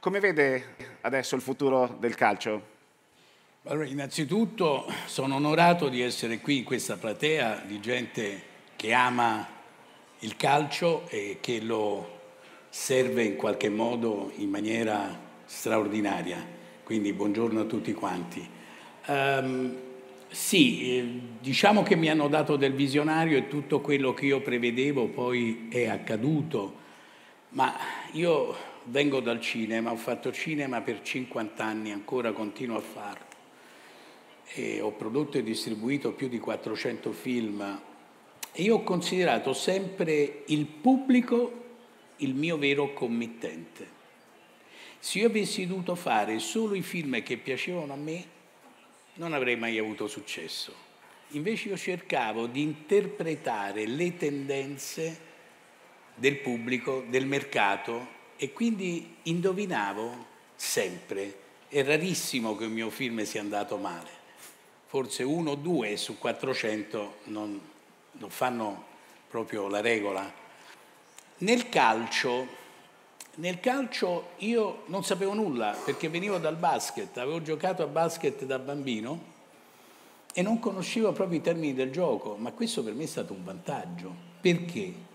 Come vede adesso il futuro del calcio? Allora, innanzitutto sono onorato di essere qui in questa platea di gente che ama il calcio e che lo serve in qualche modo in maniera straordinaria. Quindi buongiorno a tutti quanti. Um, sì, eh, diciamo che mi hanno dato del visionario e tutto quello che io prevedevo poi è accaduto, ma io vengo dal cinema, ho fatto cinema per 50 anni, ancora continuo a farlo. E ho prodotto e distribuito più di 400 film e io ho considerato sempre il pubblico il mio vero committente. Se io avessi dovuto fare solo i film che piacevano a me, non avrei mai avuto successo. Invece io cercavo di interpretare le tendenze del pubblico, del mercato, e quindi indovinavo sempre. È rarissimo che un mio film sia andato male. Forse uno o due su 400 non, non fanno proprio la regola. Nel calcio, nel calcio io non sapevo nulla perché venivo dal basket, avevo giocato a basket da bambino e non conoscevo proprio i termini del gioco, ma questo per me è stato un vantaggio. Perché?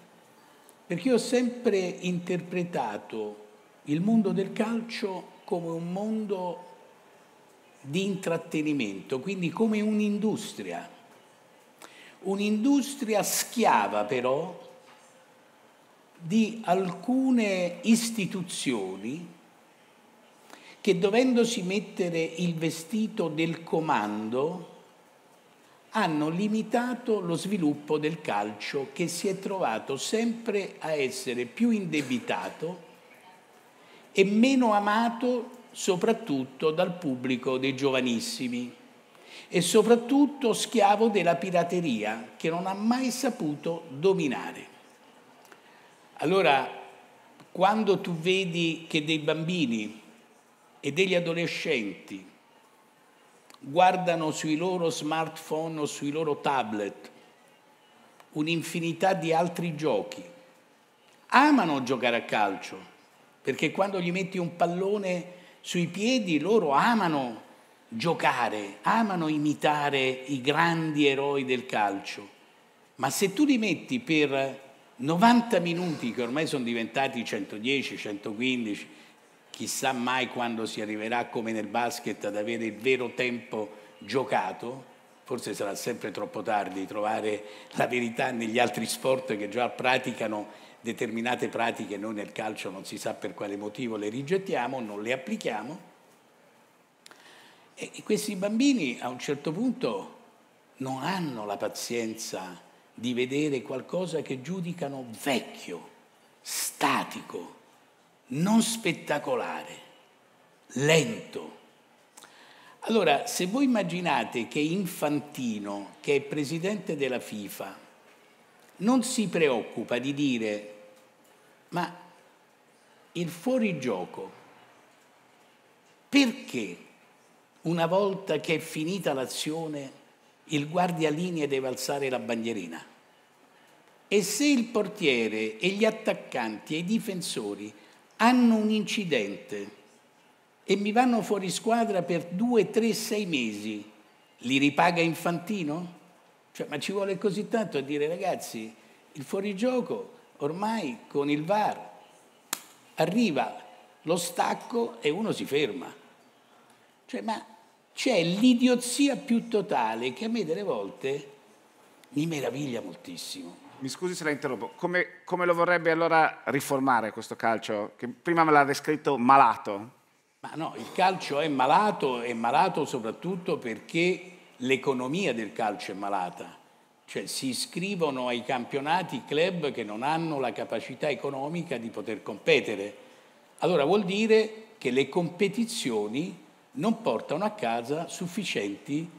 perché io ho sempre interpretato il mondo del calcio come un mondo di intrattenimento, quindi come un'industria. Un'industria schiava però di alcune istituzioni che dovendosi mettere il vestito del comando hanno limitato lo sviluppo del calcio che si è trovato sempre a essere più indebitato e meno amato soprattutto dal pubblico dei giovanissimi e soprattutto schiavo della pirateria che non ha mai saputo dominare. Allora, quando tu vedi che dei bambini e degli adolescenti guardano sui loro smartphone o sui loro tablet un'infinità di altri giochi. Amano giocare a calcio, perché quando gli metti un pallone sui piedi loro amano giocare, amano imitare i grandi eroi del calcio. Ma se tu li metti per 90 minuti, che ormai sono diventati 110, 115, chissà mai quando si arriverà come nel basket ad avere il vero tempo giocato, forse sarà sempre troppo tardi trovare la verità negli altri sport che già praticano determinate pratiche, noi nel calcio non si sa per quale motivo le rigettiamo, non le applichiamo. E questi bambini a un certo punto non hanno la pazienza di vedere qualcosa che giudicano vecchio, statico, non spettacolare, lento. Allora, se voi immaginate che Infantino, che è presidente della FIFA, non si preoccupa di dire ma il fuorigioco, perché una volta che è finita l'azione il guardialinea deve alzare la bandierina? E se il portiere e gli attaccanti e i difensori hanno un incidente e mi vanno fuori squadra per due, tre, sei mesi, li ripaga Infantino? Cioè, ma ci vuole così tanto a dire ragazzi, il fuorigioco ormai con il VAR arriva lo stacco e uno si ferma. Cioè, ma c'è l'idiozia più totale che a me delle volte mi meraviglia moltissimo mi scusi se la interrompo, come, come, lo vorrebbe allora riformare questo calcio? Che prima me l'ha descritto malato. Ma no, il calcio è malato, è malato soprattutto perché l'economia del calcio è malata. Cioè si iscrivono ai campionati club che non hanno la capacità economica di poter competere. Allora vuol dire che le competizioni non portano a casa sufficienti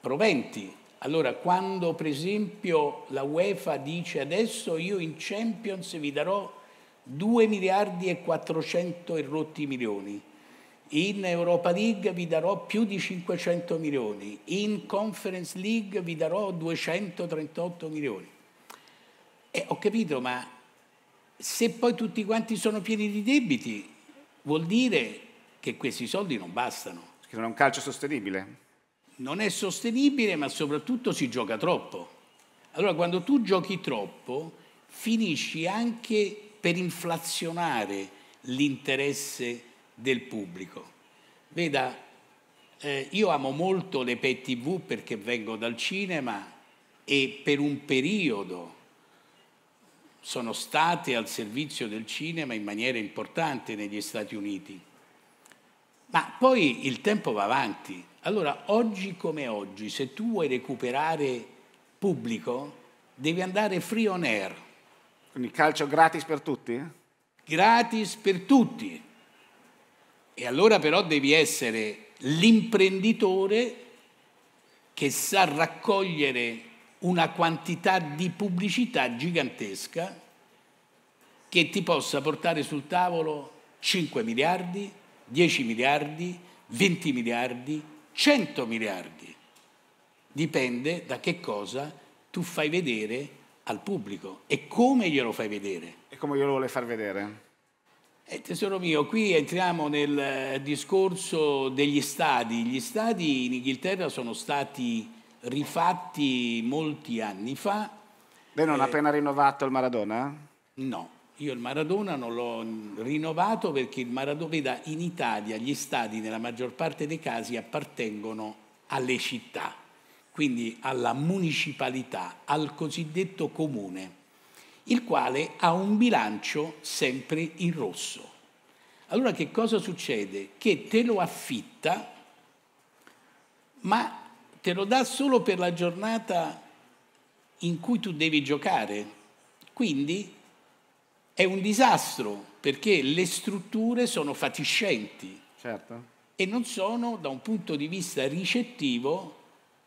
proventi allora, quando per esempio la UEFA dice adesso io in Champions vi darò 2 miliardi e 400 e rotti milioni, in Europa League vi darò più di 500 milioni, in Conference League vi darò 238 milioni. E eh, ho capito, ma se poi tutti quanti sono pieni di debiti, vuol dire che questi soldi non bastano. Che non è un calcio sostenibile non è sostenibile, ma soprattutto si gioca troppo. Allora quando tu giochi troppo finisci anche per inflazionare l'interesse del pubblico. Veda, eh, io amo molto le pet tv perché vengo dal cinema e per un periodo sono state al servizio del cinema in maniera importante negli Stati Uniti. Ma poi il tempo va avanti allora, oggi come oggi, se tu vuoi recuperare pubblico, devi andare free on air. Quindi calcio gratis per tutti? Gratis per tutti. E allora però devi essere l'imprenditore che sa raccogliere una quantità di pubblicità gigantesca che ti possa portare sul tavolo 5 miliardi, 10 miliardi, 20 miliardi, 100 miliardi. Dipende da che cosa tu fai vedere al pubblico e come glielo fai vedere. E come glielo vuole far vedere? Eh, tesoro mio, qui entriamo nel eh, discorso degli stadi. Gli stadi in Inghilterra sono stati rifatti molti anni fa. Beh, non ha eh, appena rinnovato il Maradona? No. Io il Maradona non l'ho rinnovato perché il Maradona, veda, in Italia gli stadi nella maggior parte dei casi appartengono alle città, quindi alla municipalità, al cosiddetto comune, il quale ha un bilancio sempre in rosso. Allora che cosa succede? Che te lo affitta, ma te lo dà solo per la giornata in cui tu devi giocare. Quindi è un disastro perché le strutture sono fatiscenti certo. e non sono, da un punto di vista ricettivo,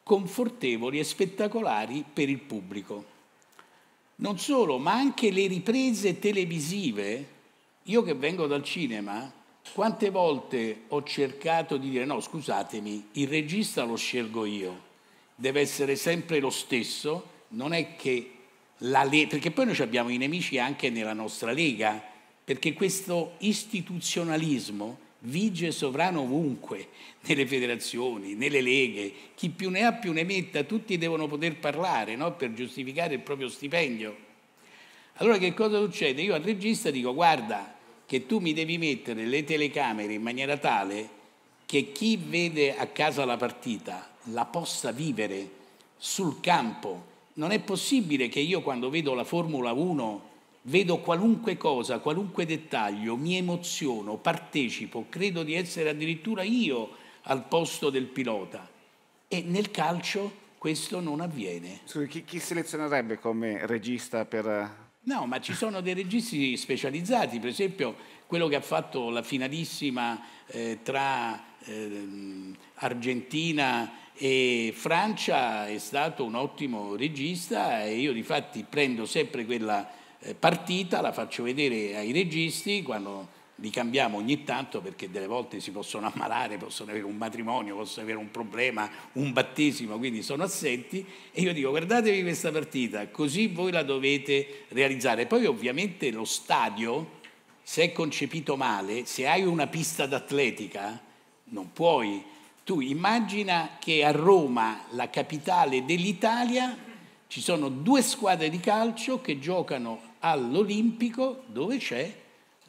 confortevoli e spettacolari per il pubblico. Non solo, ma anche le riprese televisive, io che vengo dal cinema, quante volte ho cercato di dire no, scusatemi, il regista lo scelgo io, deve essere sempre lo stesso, non è che la Lega, perché poi noi abbiamo i nemici anche nella nostra Lega, perché questo istituzionalismo vige sovrano ovunque, nelle federazioni, nelle leghe, chi più ne ha più ne metta, tutti devono poter parlare no? per giustificare il proprio stipendio. Allora che cosa succede? Io al regista dico guarda che tu mi devi mettere le telecamere in maniera tale che chi vede a casa la partita la possa vivere sul campo, non è possibile che io quando vedo la Formula 1 vedo qualunque cosa, qualunque dettaglio, mi emoziono, partecipo, credo di essere addirittura io al posto del pilota. E nel calcio questo non avviene. Scusi, chi, chi selezionerebbe come regista per... Eh? No, ma ci sono dei registi specializzati, per esempio quello che ha fatto la finalissima eh, tra eh, Argentina e Francia è stato un ottimo regista e io difatti prendo sempre quella eh, partita, la faccio vedere ai registi quando li cambiamo ogni tanto perché delle volte si possono ammalare, possono avere un matrimonio, possono avere un problema, un battesimo, quindi sono assenti e io dico guardatevi questa partita, così voi la dovete realizzare. Poi ovviamente lo stadio, se è concepito male, se hai una pista d'atletica, non puoi tu immagina che a Roma, la capitale dell'Italia, ci sono due squadre di calcio che giocano all'Olimpico dove c'è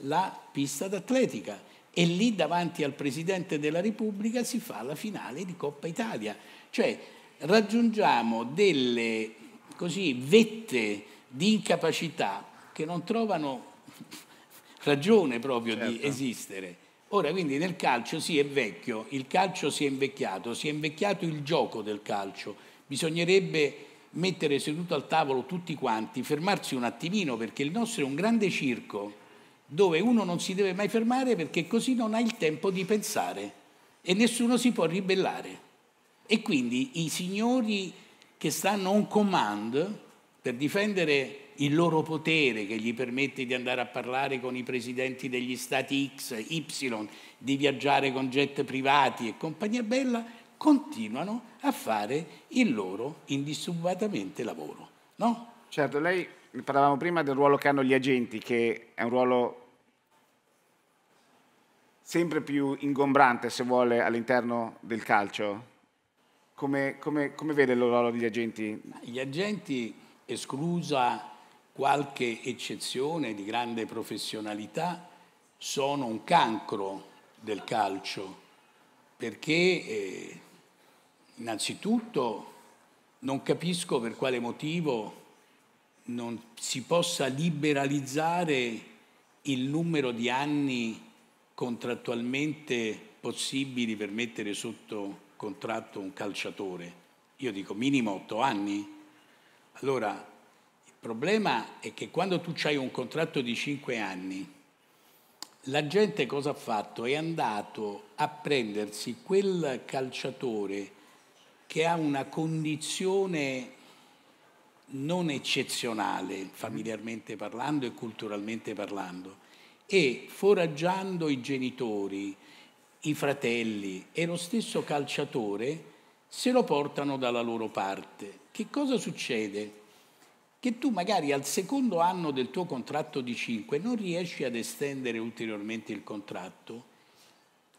la pista d'atletica e lì davanti al Presidente della Repubblica si fa la finale di Coppa Italia. Cioè raggiungiamo delle così, vette di incapacità che non trovano ragione proprio certo. di esistere. Ora quindi nel calcio sì è vecchio, il calcio si è invecchiato, si è invecchiato il gioco del calcio, bisognerebbe mettere seduto al tavolo tutti quanti, fermarsi un attimino perché il nostro è un grande circo dove uno non si deve mai fermare perché così non ha il tempo di pensare e nessuno si può ribellare. E quindi i signori che stanno on command per difendere il loro potere che gli permette di andare a parlare con i presidenti degli stati X, Y, di viaggiare con jet privati e compagnia bella, continuano a fare il loro indisturbatamente lavoro. No? Certo, lei parlavamo prima del ruolo che hanno gli agenti, che è un ruolo sempre più ingombrante, se vuole, all'interno del calcio. Come, come, come vede il ruolo degli agenti? Gli agenti, esclusa qualche eccezione di grande professionalità, sono un cancro del calcio, perché eh, innanzitutto non capisco per quale motivo non si possa liberalizzare il numero di anni contrattualmente possibili per mettere sotto contratto un calciatore. Io dico minimo otto anni. Allora, problema è che quando tu hai un contratto di 5 anni, la gente cosa ha fatto? È andato a prendersi quel calciatore che ha una condizione non eccezionale, mm-hmm. familiarmente parlando e culturalmente parlando, e foraggiando i genitori, i fratelli e lo stesso calciatore se lo portano dalla loro parte. Che cosa succede? che tu magari al secondo anno del tuo contratto di 5 non riesci ad estendere ulteriormente il contratto,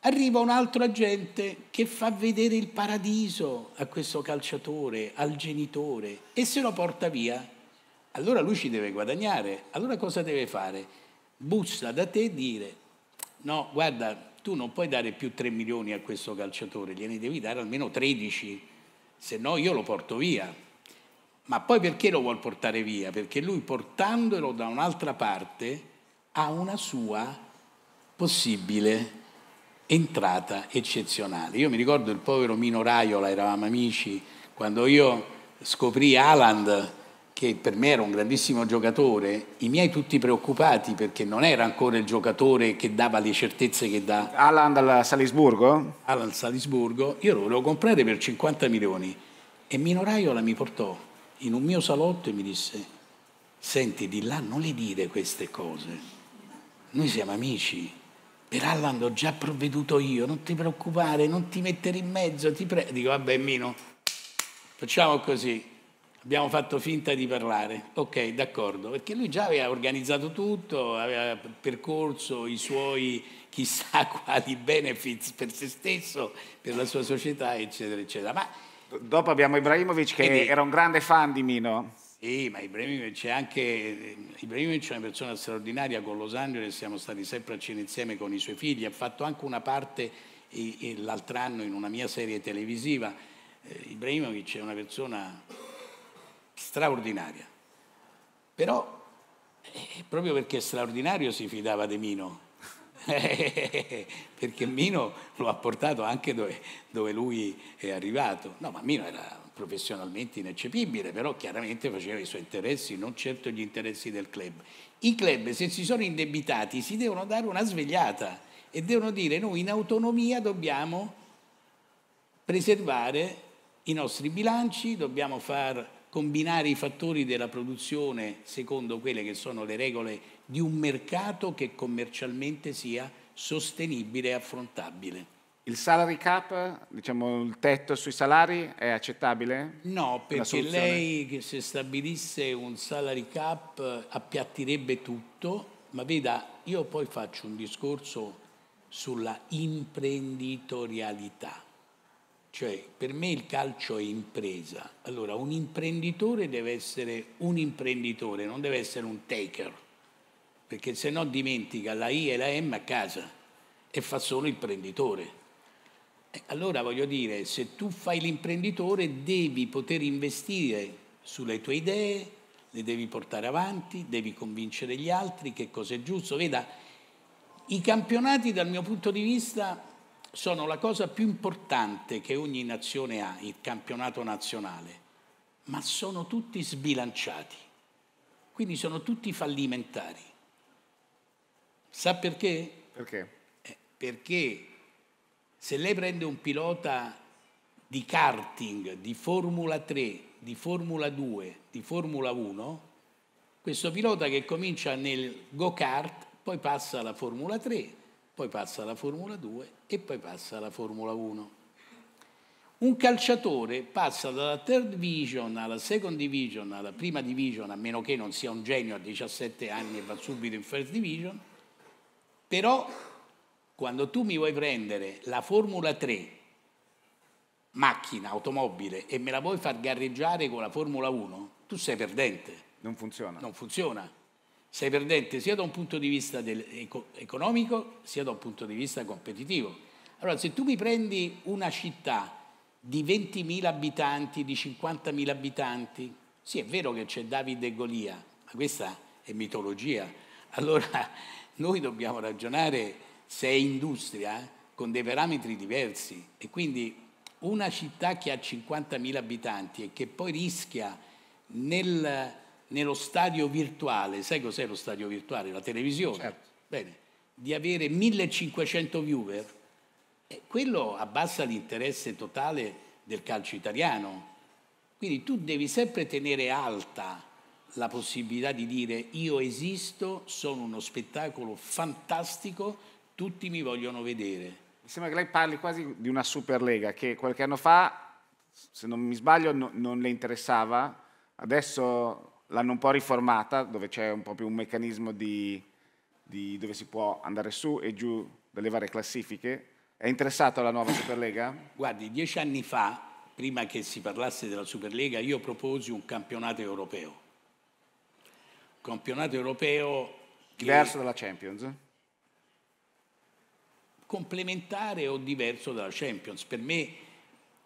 arriva un altro agente che fa vedere il paradiso a questo calciatore, al genitore, e se lo porta via. Allora lui ci deve guadagnare. Allora cosa deve fare? Bussa da te e dire, no, guarda, tu non puoi dare più 3 milioni a questo calciatore, gliene devi dare almeno 13, se no io lo porto via. Ma poi perché lo vuol portare via? Perché lui portandolo da un'altra parte ha una sua possibile entrata eccezionale. Io mi ricordo il povero Mino Raiola, eravamo amici, quando io scoprì Alan, che per me era un grandissimo giocatore, i miei tutti preoccupati perché non era ancora il giocatore che dava le certezze che dà. Alan al Salisburgo? Alan al Salisburgo, io lo volevo comprare per 50 milioni e Mino Raiola mi portò in un mio salotto e mi disse, senti di là non le dire queste cose, noi siamo amici, per Allan ho già provveduto io, non ti preoccupare, non ti mettere in mezzo, ti prego. Dico, vabbè Mino, facciamo così, abbiamo fatto finta di parlare, ok, d'accordo, perché lui già aveva organizzato tutto, aveva percorso i suoi chissà quali benefits per se stesso, per la sua società, eccetera, eccetera. Ma Dopo abbiamo Ibrahimovic che Quindi, era un grande fan di Mino. Sì, ma Ibrahimovic è anche Ibrahimovic è una persona straordinaria con Los Angeles, siamo stati sempre a cena insieme con i suoi figli, ha fatto anche una parte l'altro anno in una mia serie televisiva. Eh, Ibrahimovic è una persona straordinaria, però eh, proprio perché straordinario si fidava di Mino perché Mino lo ha portato anche dove, dove, lui è arrivato. No, ma Mino era professionalmente ineccepibile, però chiaramente faceva i suoi interessi, non certo gli interessi del club. I club, se si sono indebitati, si devono dare una svegliata e devono dire noi in autonomia dobbiamo preservare i nostri bilanci, dobbiamo far combinare i fattori della produzione secondo quelle che sono le regole di un mercato che commercialmente sia sostenibile e affrontabile. Il salary cap, diciamo il tetto sui salari, è accettabile? No, perché lei che se stabilisse un salary cap appiattirebbe tutto, ma veda, io poi faccio un discorso sulla imprenditorialità. Cioè, per me il calcio è impresa. Allora, un imprenditore deve essere un imprenditore, non deve essere un taker, perché se no dimentica la I e la M a casa e fa solo il prenditore. Eh, allora voglio dire, se tu fai l'imprenditore devi poter investire sulle tue idee, le devi portare avanti, devi convincere gli altri che cosa è giusto. Veda, i campionati dal mio punto di vista sono la cosa più importante che ogni nazione ha, il campionato nazionale, ma sono tutti sbilanciati, quindi sono tutti fallimentari. Sa perché? Perché? Eh, perché se lei prende un pilota di karting, di Formula 3, di Formula 2, di Formula 1, questo pilota che comincia nel go-kart, poi passa alla Formula 3, poi passa alla Formula 2 e poi passa alla Formula 1. Un calciatore passa dalla third division alla second division alla prima division, a meno che non sia un genio a 17 anni e va subito in first division, però quando tu mi vuoi prendere la Formula 3, macchina, automobile, e me la vuoi far gareggiare con la Formula 1, tu sei perdente. Non funziona. Non funziona. Sei perdente sia da un punto di vista economico sia da un punto di vista competitivo. Allora, se tu mi prendi una città di 20.000 abitanti, di 50.000 abitanti, sì, è vero che c'è Davide e Golia, ma questa è mitologia. Allora, noi dobbiamo ragionare se è industria eh, con dei parametri diversi e quindi una città che ha 50.000 abitanti e che poi rischia nel nello stadio virtuale, sai cos'è lo stadio virtuale? La televisione. Certo. Bene, di avere 1500 viewer, eh, quello abbassa l'interesse totale del calcio italiano. Quindi tu devi sempre tenere alta la possibilità di dire io esisto, sono uno spettacolo fantastico, tutti mi vogliono vedere. Mi sembra che lei parli quasi di una Superlega che qualche anno fa, se non mi sbaglio, no, non le interessava, adesso l'hanno un po' riformata, dove c'è un po' più un meccanismo di, di dove si può andare su e giù dalle varie classifiche. È interessato alla nuova Superlega? Guardi, dieci anni fa, prima che si parlasse della Superlega, io proposi un campionato europeo. Un campionato europeo... Diverso che... dalla Champions? Complementare o diverso dalla Champions. Per me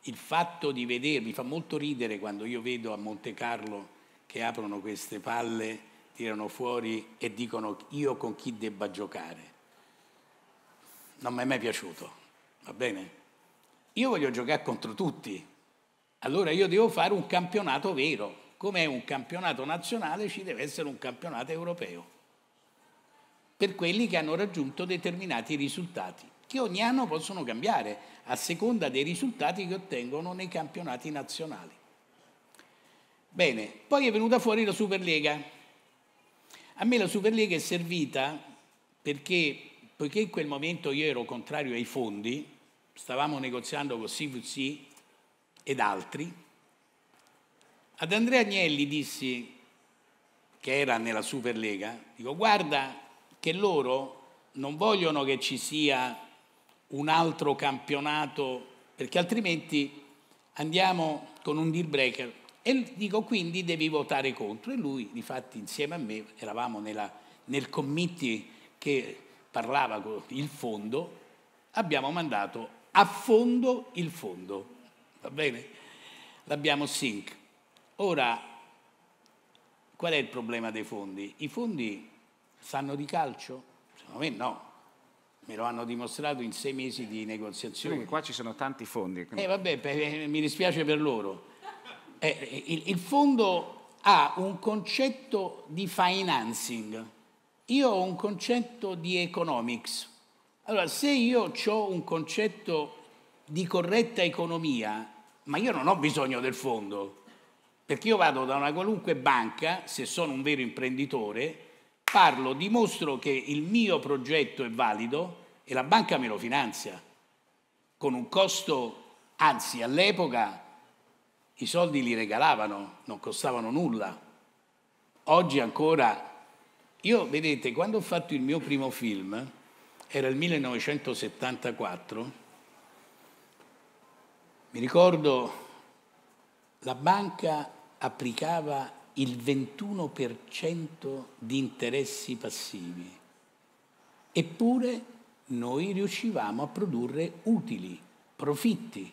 il fatto di vedere, mi fa molto ridere quando io vedo a Monte Carlo che aprono queste palle, tirano fuori e dicono io con chi debba giocare. Non mi è mai piaciuto, va bene? Io voglio giocare contro tutti, allora io devo fare un campionato vero. Come è un campionato nazionale ci deve essere un campionato europeo per quelli che hanno raggiunto determinati risultati, che ogni anno possono cambiare a seconda dei risultati che ottengono nei campionati nazionali. Bene, poi è venuta fuori la Superlega. A me la Superlega è servita perché, poiché in quel momento io ero contrario ai fondi, stavamo negoziando con CVC ed altri, ad Andrea Agnelli dissi, che era nella Superlega, dico guarda che loro non vogliono che ci sia un altro campionato, perché altrimenti andiamo con un deal breaker e dico quindi devi votare contro. E lui, difatti, insieme a me, eravamo nella, nel committee che parlava con il fondo, abbiamo mandato a fondo il fondo. Va bene? L'abbiamo sync. Ora, qual è il problema dei fondi? I fondi sanno di calcio? Secondo me no. Me lo hanno dimostrato in sei mesi di negoziazioni. Quindi qua ci sono tanti fondi. Eh vabbè, eh, mi dispiace per loro eh, il, il fondo ha un concetto di financing, io ho un concetto di economics. Allora, se io ho un concetto di corretta economia, ma io non ho bisogno del fondo, perché io vado da una qualunque banca, se sono un vero imprenditore, parlo, dimostro che il mio progetto è valido e la banca me lo finanzia con un costo, anzi all'epoca i soldi li regalavano, non costavano nulla. Oggi ancora... Io, vedete, quando ho fatto il mio primo film, era il 1974, mi ricordo la banca applicava il 21% di interessi passivi, eppure noi riuscivamo a produrre utili, profitti.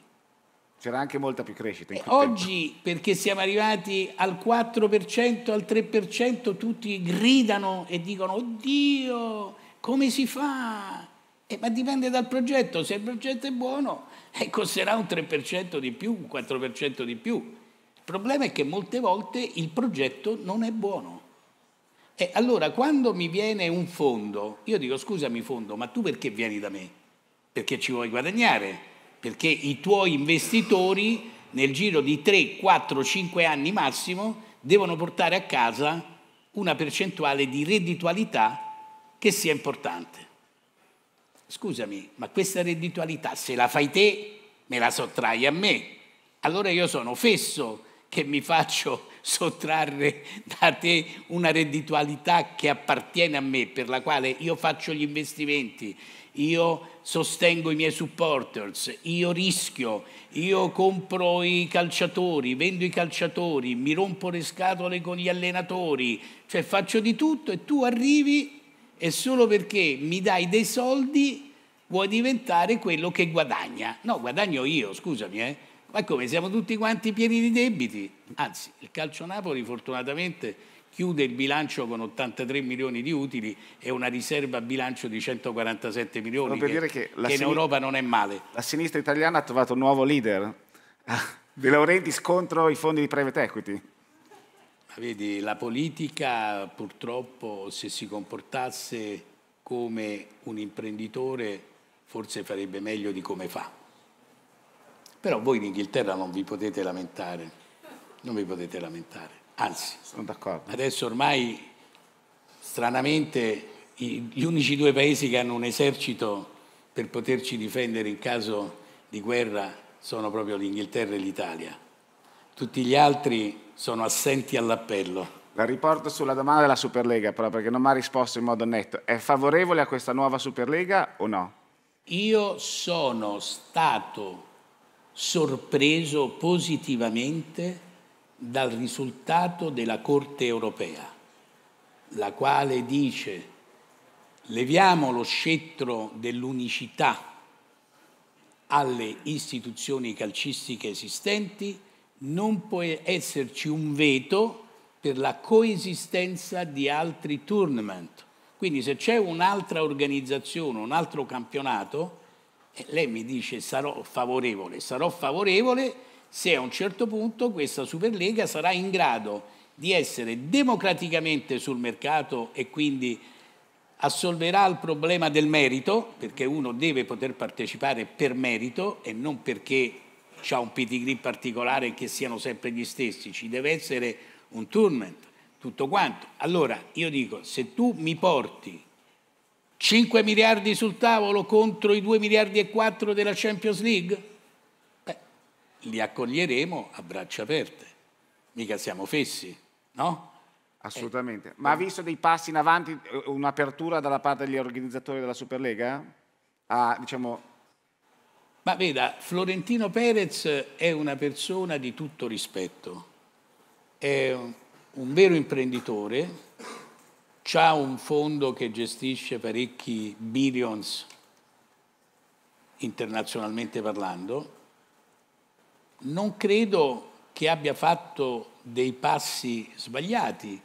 C'era anche molta più crescita. In oggi, tempo. perché siamo arrivati al 4%, al 3%, tutti gridano e dicono, oddio, come si fa? Eh, ma dipende dal progetto, se il progetto è buono eh, costerà un 3% di più, un 4% di più. Il problema è che molte volte il progetto non è buono. E allora quando mi viene un fondo, io dico scusami fondo, ma tu perché vieni da me? Perché ci vuoi guadagnare? perché i tuoi investitori nel giro di 3, 4, 5 anni massimo devono portare a casa una percentuale di redditualità che sia importante. Scusami, ma questa redditualità se la fai te me la sottrai a me. Allora io sono fesso che mi faccio sottrarre da te una redditualità che appartiene a me, per la quale io faccio gli investimenti, io sostengo i miei supporters, io rischio, io compro i calciatori, vendo i calciatori, mi rompo le scatole con gli allenatori, cioè faccio di tutto e tu arrivi e solo perché mi dai dei soldi vuoi diventare quello che guadagna. No, guadagno io, scusami, eh. Ma come siamo tutti quanti pieni di debiti? Anzi, il calcio Napoli fortunatamente chiude il bilancio con 83 milioni di utili e una riserva bilancio di 147 milioni, no, per che, dire che, che in Europa non è male. La sinistra italiana ha trovato un nuovo leader, De Laurenti scontro i fondi di private equity. Ma vedi, la politica purtroppo se si comportasse come un imprenditore forse farebbe meglio di come fa. Però voi in Inghilterra non vi potete lamentare, non vi potete lamentare. Anzi, adesso ormai stranamente gli unici due paesi che hanno un esercito per poterci difendere in caso di guerra sono proprio l'Inghilterra e l'Italia. Tutti gli altri sono assenti all'appello. La riporto sulla domanda della Superlega, però, perché non mi ha risposto in modo netto. È favorevole a questa nuova Superlega o no? Io sono stato sorpreso positivamente dal risultato della Corte europea, la quale dice leviamo lo scettro dell'unicità alle istituzioni calcistiche esistenti, non può esserci un veto per la coesistenza di altri tournament. Quindi se c'è un'altra organizzazione, un altro campionato, eh, lei mi dice sarò favorevole, sarò favorevole se a un certo punto questa Superlega sarà in grado di essere democraticamente sul mercato e quindi assolverà il problema del merito, perché uno deve poter partecipare per merito e non perché ha un pedigree particolare e che siano sempre gli stessi, ci deve essere un tournament, tutto quanto. Allora io dico, se tu mi porti 5 miliardi sul tavolo contro i 2 miliardi e 4 della Champions League, li accoglieremo a braccia aperte, mica siamo fessi, no? Assolutamente. Eh, Ma ha eh. visto dei passi in avanti, eh, un'apertura dalla parte degli organizzatori della Superlega? A, ah, diciamo... Ma veda, Florentino Perez è una persona di tutto rispetto, è un vero imprenditore, ha un fondo che gestisce parecchi billions internazionalmente parlando, non credo che abbia fatto dei passi sbagliati.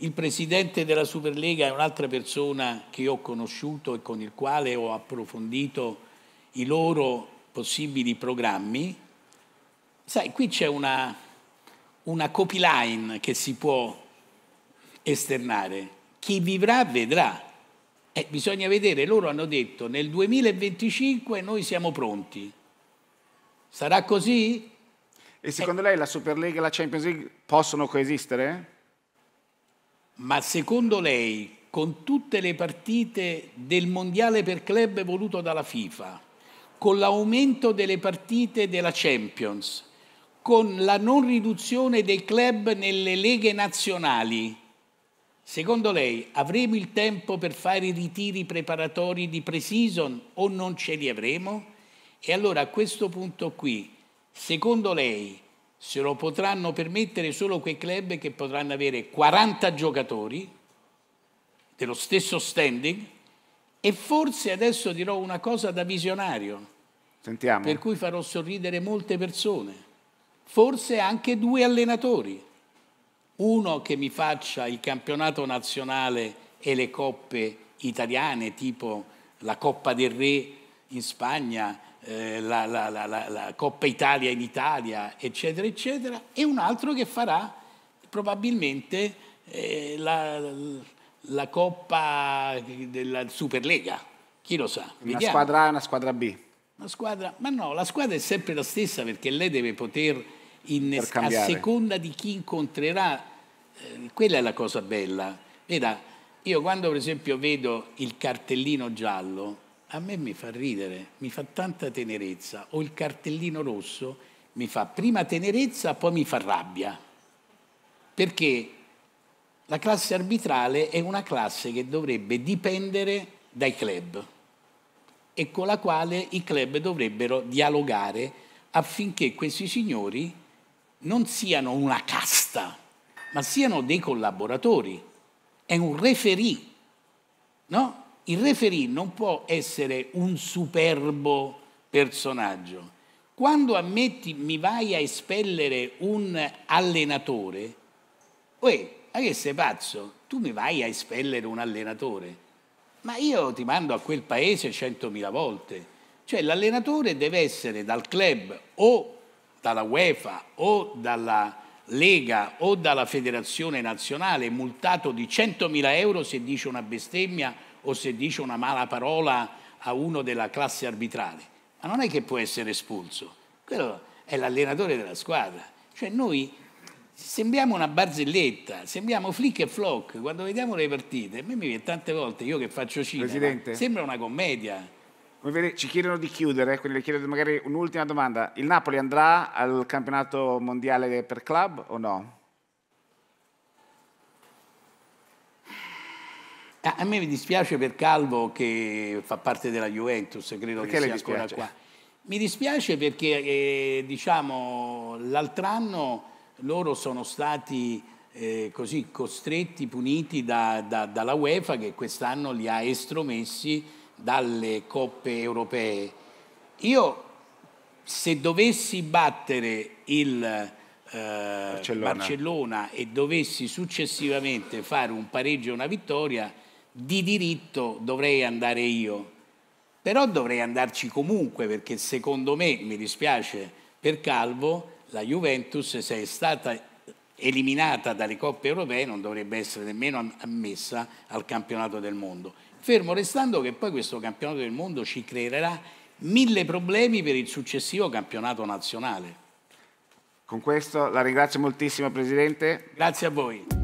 Il presidente della Superlega è un'altra persona che ho conosciuto e con il quale ho approfondito i loro possibili programmi. Sai, qui c'è una, una copyline che si può esternare. Chi vivrà vedrà. Eh, bisogna vedere, loro hanno detto nel 2025 noi siamo pronti. Sarà così? E eh. secondo lei la Superlega e la Champions League possono coesistere? Ma secondo lei, con tutte le partite del mondiale per club voluto dalla FIFA, con l'aumento delle partite della Champions, con la non riduzione dei club nelle leghe nazionali, secondo lei avremo il tempo per fare i ritiri preparatori di pre-season o non ce li avremo? E allora a questo punto qui Secondo lei se lo potranno permettere solo quei club che potranno avere 40 giocatori dello stesso standing e forse adesso dirò una cosa da visionario. Sentiamo. Per cui farò sorridere molte persone. Forse anche due allenatori. Uno che mi faccia il campionato nazionale e le coppe italiane, tipo la Coppa del Re in Spagna eh, la, la, la, la, Coppa Italia in Italia, eccetera, eccetera, e un altro che farà probabilmente eh, la, Coppa della Superlega, chi lo sa. Una squadra A e una squadra B. Una squadra, ma no, la squadra è sempre la stessa perché lei deve poter innescare a seconda di chi incontrerà. Eh, quella è la cosa bella. Veda, io quando per esempio vedo il cartellino giallo, a me mi fa ridere, mi fa tanta tenerezza, o il cartellino rosso mi fa prima tenerezza, poi mi fa rabbia, perché la classe arbitrale è una classe che dovrebbe dipendere dai club e con la quale i club dovrebbero dialogare affinché questi signori non siano una casta, ma siano dei collaboratori. È un referì, no? il referee non può essere un superbo personaggio. Quando ammetti mi vai a espellere un allenatore, uè, ma che sei pazzo? Tu mi vai a espellere un allenatore? Ma io ti mando a quel paese centomila volte. Cioè l'allenatore deve essere dal club o dalla UEFA o dalla Lega o dalla Federazione Nazionale multato di 100.000 euro se dice una bestemmia o se dice una mala parola a uno della classe arbitrale, ma non è che può essere espulso, quello è l'allenatore della squadra. Cioè noi sembriamo una barzelletta, sembriamo flick e flock, quando vediamo le partite, a me mi viene tante volte, io che faccio cinema, sembra una commedia. Ci chiedono di chiudere, eh, quindi le chiedo magari un'ultima domanda. Il Napoli andrà al campionato mondiale per club o no? A me mi dispiace per Calvo che fa parte della Juventus, credo perché che sia ancora qua. Mi dispiace perché eh, diciamo, l'altro anno loro sono stati eh, così costretti, puniti da, da, dalla UEFA che quest'anno li ha estromessi dalle coppe europee. Io se dovessi battere il eh, Barcellona. Barcellona e dovessi successivamente fare un pareggio e una vittoria, di diritto dovrei andare io, però dovrei andarci comunque perché secondo me, mi dispiace per Calvo, la Juventus se è stata eliminata dalle coppe europee non dovrebbe essere nemmeno ammessa al campionato del mondo. Fermo restando che poi questo campionato del mondo ci creerà mille problemi per il successivo campionato nazionale. Con questo la ringrazio moltissimo Presidente. Grazie a voi.